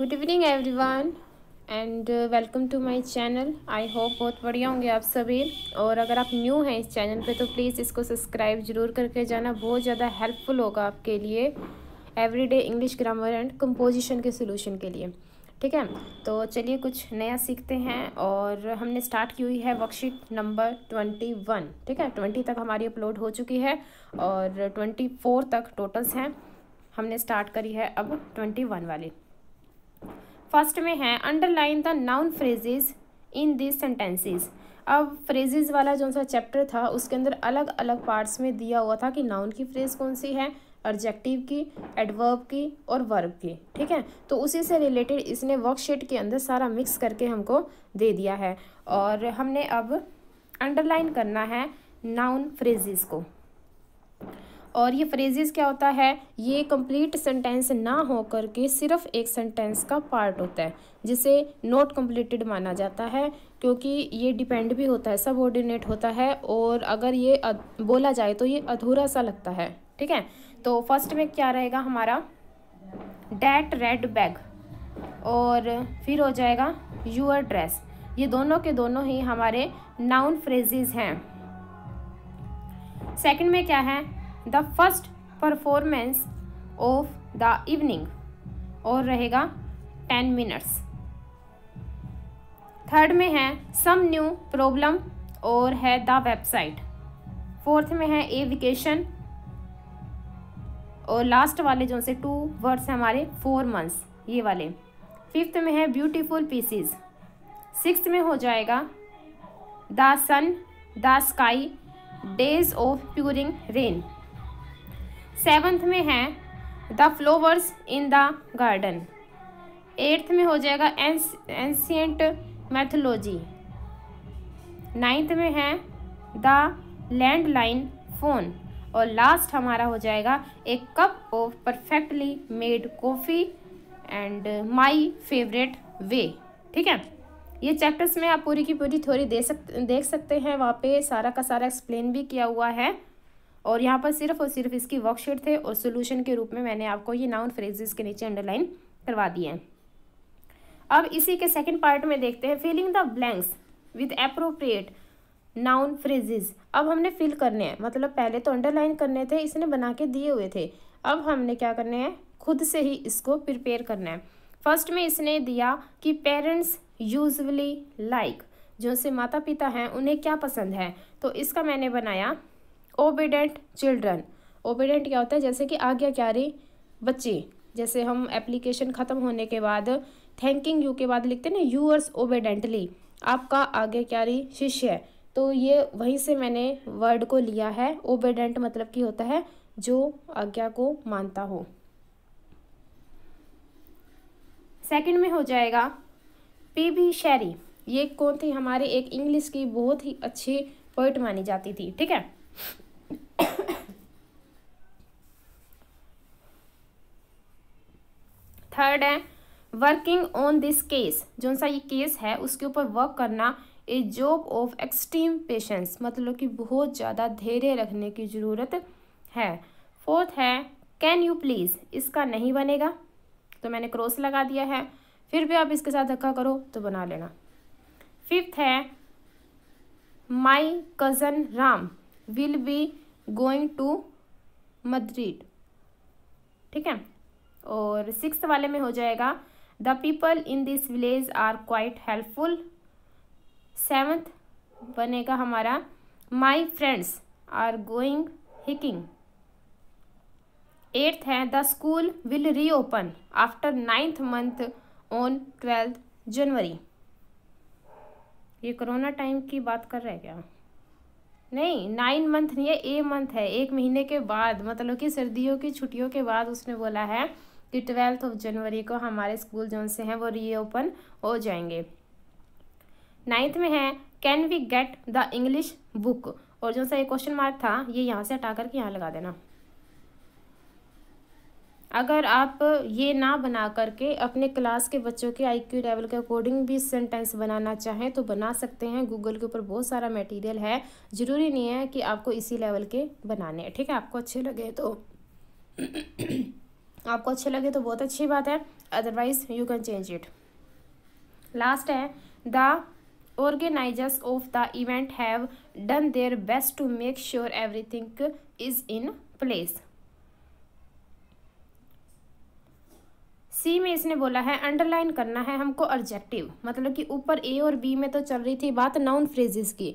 good evening everyone and welcome to my channel I hope बहुत बढ़िया होंगे आप सभी और अगर आप न्यू हैं इस चैनल पे तो प्लीज़ इसको सब्सक्राइब जरूर करके जाना बहुत ज़्यादा हेल्पफुल होगा आपके लिए everyday English grammar and composition के सोल्यूशन के लिए ठीक है तो चलिए कुछ नया सीखते हैं और हमने स्टार्ट की हुई है वर्कशीट नंबर ट्वेंटी वन ठीक है ट्वेंटी तक हमारी अपलोड हो चुकी है और ट्वेंटी फोर तक टोटल्स हैं हमने स्टार्ट करी है अब ट्वेंटी वन वाली फर्स्ट में है underline the noun phrases in this sentences अब फ्रेजेज वाला जो सा चैप्टर था उसके अंदर अलग अलग पार्ट्स में दिया हुआ था कि नाउन की फ्रेज कौन सी है ऑब्जेक्टिव की एडवर्ब की और वर्ब की ठीक है तो उसी से रिलेटेड इसने वर्कशीट के अंदर सारा मिक्स करके हमको दे दिया है और हमने अब अंडरलाइन करना है नाउन फ्रेजेस को और ये फ्रेजेस क्या होता है ये कंप्लीट सेंटेंस ना हो करके के सिर्फ एक सेंटेंस का पार्ट होता है जिसे नॉट कंप्लीटेड माना जाता है क्योंकि ये डिपेंड भी होता है सब ऑर्डिनेट होता है और अगर ये बोला जाए तो ये अधूरा सा लगता है ठीक है तो फर्स्ट में क्या रहेगा हमारा डैट रेड बैग और फिर हो जाएगा यूअर ड्रेस ये दोनों के दोनों ही हमारे नाउन फ्रेजेज हैं सेकंड में क्या है the first performance of the evening और रहेगा टेन मिनट्स थर्ड में है सम न्यू प्रॉब्लम और है द वेबसाइट फोर्थ में है ए वेकेशन और लास्ट वाले जो से टू वर्ड्स हैं हमारे फोर मंथ्स ये वाले फिफ्थ में है ब्यूटीफुल पीसीज सिक्स में हो जाएगा the sun the sky days of pouring rain seventh में है the flowers in the garden eighth में हो जाएगा एंस एंशियंट मैथोलॉजी नाइन्थ में है द लैंडलाइन फ़ोन और लास्ट हमारा हो जाएगा a cup of perfectly made coffee and my favourite way ठीक है ये चैप्टर्स में आप पूरी की पूरी थोड़ी दे सकते देख सकते हैं वहाँ पे सारा का सारा एक्सप्लेन भी किया हुआ है और यहाँ पर सिर्फ और सिर्फ इसकी वर्कशीट थे और सोल्यूशन के रूप में मैंने आपको ये नाउन फ्रेजेस के नीचे अंडरलाइन करवा दिए हैं अब इसी के सेकेंड पार्ट में देखते हैं filling the blanks with appropriate noun phrases अब हमने फिल करने हैं मतलब पहले तो अंडरलाइन करने थे इसने बना के दिए हुए थे अब हमने क्या करने हैं खुद से ही इसको प्रिपेयर करना है फर्स्ट में इसने दिया कि पेरेंट्स यूजली लाइक जो से माता पिता हैं उन्हें क्या पसंद है तो इसका मैंने बनाया ओबेडेंट चिल्ड्रन ओबीडेंट क्या होता है जैसे कि आज्ञाकारी बच्चे जैसे हम एप्लीकेशन ख़त्म होने के बाद थैंकिंग यू के बाद लिखते हैं ना यूअर्स ओबेडेंटली आपका आज्ञाकारी शिष्य तो ये वहीं से मैंने वर्ड को लिया है ओबेडेंट मतलब कि होता है जो आज्ञा को मानता हो सेकंड में हो जाएगा पी बी शेरी ये कौन थी हमारे एक इंग्लिश की बहुत ही अच्छी पोइट मानी जाती थी ठीक है थर्ड है वर्किंग ऑन दिस केस जो सा ये केस है उसके ऊपर वर्क करना a job of extreme patience मतलब कि बहुत ज़्यादा धैर्य रखने की ज़रूरत है फोर्थ है कैन यू प्लीज़ इसका नहीं बनेगा तो मैंने क्रॉस लगा दिया है फिर भी आप इसके साथ धक्का करो तो बना लेना फिफ्थ है my cousin Ram will be going to Madrid ठीक है और सिक्स वाले में हो जाएगा the people in this village are quite helpful seventh बनेगा हमारा my friends are going hiking eighth है the school will reopen after ninth month on twelfth January ये कोरोना टाइम की बात कर रहे हैं क्या नहीं नाइन मंथ नहीं है ए मंथ है एक महीने के बाद मतलब कि सर्दियों की छुट्टियों के बाद उसने बोला है कि ट्वेल्थ ऑफ जनवरी को हमारे स्कूल जो से हैं वो रीओपन हो जाएंगे नाइन्थ में है can we get the English book और जो सा ये क्वेश्चन मार्क था ये यहाँ से हटा करके यहाँ लगा देना अगर आप ये ना बना करके अपने क्लास के बच्चों के आईक्यू लेवल के अकॉर्डिंग भी सेंटेंस बनाना चाहें तो बना सकते हैं गूगल के ऊपर बहुत सारा मटेरियल है ज़रूरी नहीं है कि आपको इसी लेवल के बनाने ठीक है आपको अच्छे लगे तो आपको अच्छे लगे तो बहुत अच्छी बात है otherwise you can change it last है the organisers of the event have done their best to make sure everything is in place C में इसने बोला है अंडरलाइन करना है हमको ऑब्जेक्टिव मतलब कि ऊपर ए और बी में तो चल रही थी बात नाउन फ्रेजेस की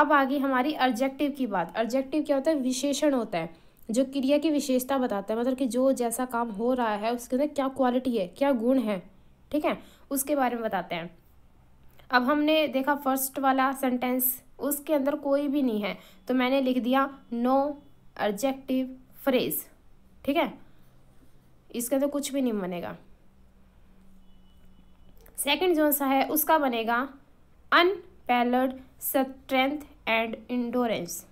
अब आ गई हमारी ऑब्जेक्टिव की बात ऑब्जेक्टिव क्या होता है विशेषण होता है जो क्रिया की विशेषता बताता है मतलब कि जो जैसा काम हो रहा है उसके अंदर क्या क्वालिटी है क्या गुण है ठीक है उसके बारे में बताते हैं अब हमने देखा फर्स्ट वाला सेंटेंस उसके अंदर कोई भी नहीं है तो मैंने लिख दिया नो एडजेक्टिव फ्रेज ठीक है इसके अंदर कुछ भी नहीं बनेगा सेकंड जो सा है उसका बनेगा unparalleled strength and endurance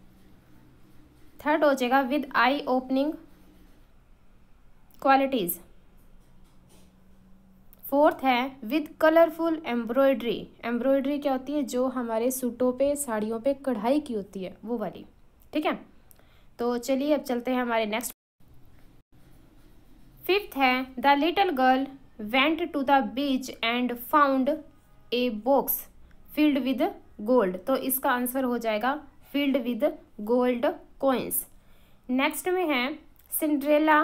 third हो जाएगा with eye opening qualities fourth है विद कलरफुल एम्ब्रॉयड्री एम्ब्रॉयड्री क्या होती है जो हमारे सूटों पे साड़ियों पे कढ़ाई की होती है वो वाली ठीक है तो चलिए अब चलते हैं हमारे नेक्स्ट फिफ्थ है the little girl went to the beach and found a box filled with gold तो इसका आंसर हो जाएगा filled with gold coins next में है सिंड्रेला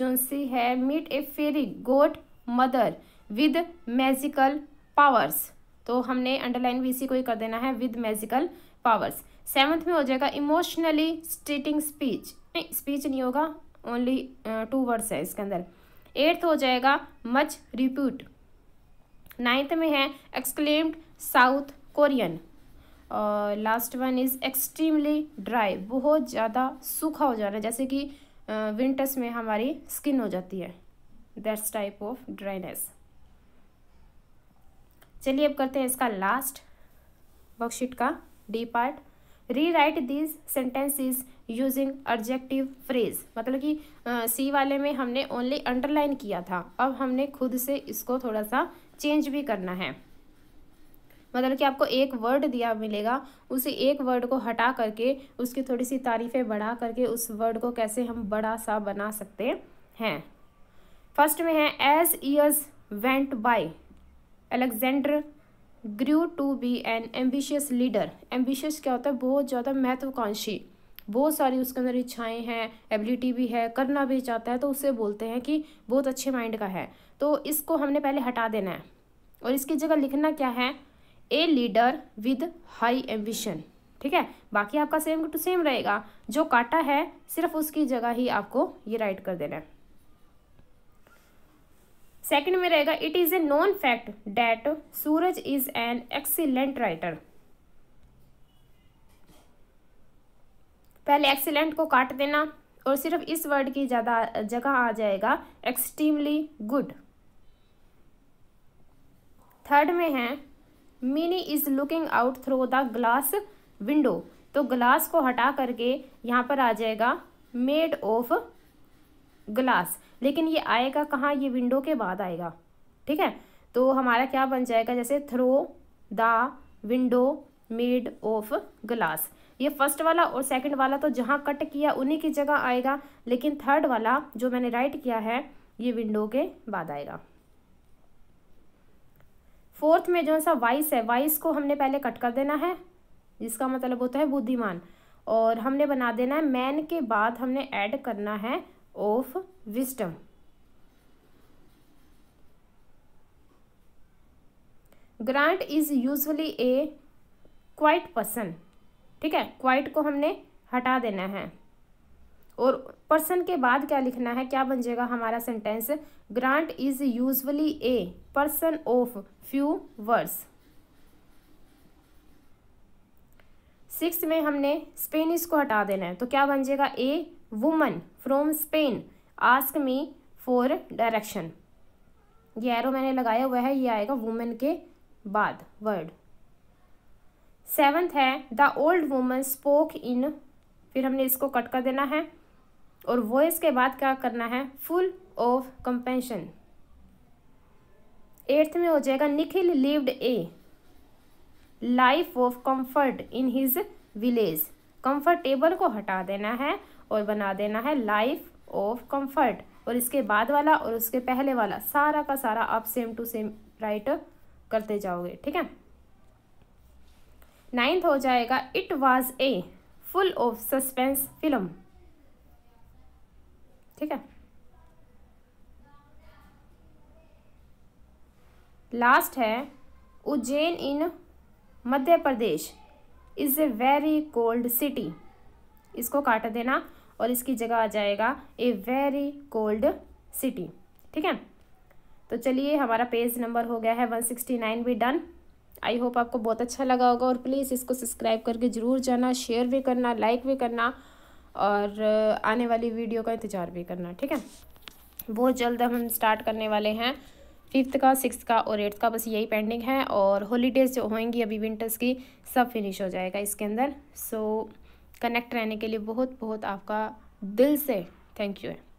जोनसी है meet a fairy godmother with magical powers तो हमने अंडरलाइन भी इसी को ही कर देना है विद मैजिकल पावर्स सेवन्थ में हो जाएगा इमोशनली स्टेटिंग स्पीच नहीं स्पीच नहीं होगा ओनली टू वर्ड्स है इसके अंदर एट्थ हो जाएगा मच रिप्यूट नाइन्थ में है exclaimed South Korean last one is extremely dry बहुत ज़्यादा सूखा हो जाना जैसे कि विंटर्स में हमारी स्किन हो जाती है दैट्स टाइप ऑफ ड्राइनेस चलिए अब करते हैं इसका लास्ट वर्कशीट का D part rewrite these is using adjective phrase मतलब कि सी uh, वाले में हमने ओनली अंडरलाइन किया था अब हमने खुद से इसको थोड़ा सा चेंज भी करना है मतलब कि आपको एक वर्ड दिया मिलेगा उसी एक वर्ड को हटा करके उसकी थोड़ी सी तारीफ़ें बढ़ा करके उस वर्ड को कैसे हम बड़ा सा बना सकते हैं फर्स्ट में है as years went by Alexander grew to be an ambitious leader ambitious क्या होता है बहुत ज़्यादा महत्वाकांक्षी बहुत सारी उसके अंदर इच्छाएं हैं एबिलिटी भी है करना भी चाहता है तो उसे बोलते हैं कि बहुत अच्छे माइंड का है तो इसको हमने पहले हटा देना है और इसकी जगह लिखना क्या है a leader with high ambition ठीक है बाकी आपका सेम टू सेम रहेगा जो काटा है सिर्फ उसकी जगह ही आपको ये राइट कर देना है सेकंड में रहेगा it is a known fact that Suraj is an excellent writer पहले एक्सीलेंट को काट देना और सिर्फ इस वर्ड की ज़्यादा जगह आ जाएगा एक्सट्रीमली गुड थर्ड में है Mini is looking out through the glass window तो ग्लास को हटा करके यहाँ पर आ जाएगा मेड ऑफ ग्लास लेकिन ये आएगा कहाँ ये विंडो के बाद आएगा ठीक है तो हमारा क्या बन जाएगा जैसे through the window made of glass ये फर्स्ट वाला और सेकंड वाला तो जहाँ कट किया उन्हीं की जगह आएगा लेकिन थर्ड वाला जो मैंने राइट किया है ये विंडो के बाद आएगा फोर्थ में जो सा वाइस है वाइस को हमने पहले कट कर देना है जिसका मतलब होता है बुद्धिमान और हमने बना देना है मैन के बाद हमने ऐड करना है of wisdom Grant is usually a quiet person ठीक है क्वाइट को हमने हटा देना है और पर्सन के बाद क्या लिखना है क्या बन जाएगा हमारा sentence Grant is usually a person of few words six में हमने स्पेन इसको हटा देना है तो क्या बन जाएगा a woman from Spain ask me for direction ये एरो मैंने लगाया हुआ है ये आएगा वुमेन के बाद वर्ड सेवन्थ है the old woman spoke in फिर हमने इसको कट कर देना है और वॉइस के बाद क्या करना है फुल ऑफ कंपेंशन एट्थ में हो जाएगा Nikhil lived a life of comfort in his village comfortable को हटा देना है और बना देना है लाइफ ऑफ कंफर्ट और इसके बाद वाला और उसके पहले वाला सारा का सारा आप सेम टू सेम राइट करते जाओगे ठीक है नाइन्थ हो जाएगा it was a full of suspense film ठीक है लास्ट है Ujjain in Madhya Pradesh is a very cold city इसको काट देना और इसकी जगह आ जाएगा ए वेरी कोल्ड सिटी ठीक है तो चलिए हमारा पेज नंबर हो गया है वन सिक्सटी नाइन भी डन आई होप आपको बहुत अच्छा लगा होगा और प्लीज़ इसको सब्सक्राइब करके ज़रूर जाना शेयर भी करना लाइक भी करना और आने वाली वीडियो का इंतज़ार भी करना ठीक है बहुत जल्द हम स्टार्ट करने वाले हैं फिफ्थ का सिक्स का और एट्थ का बस यही पेंडिंग है और हॉलीडेज़ जो होंगी अभी विंटर्स की सब फिनिश हो जाएगा इसके अंदर सो so, कनेक्ट रहने के लिए बहुत बहुत आपका दिल से थैंक यू है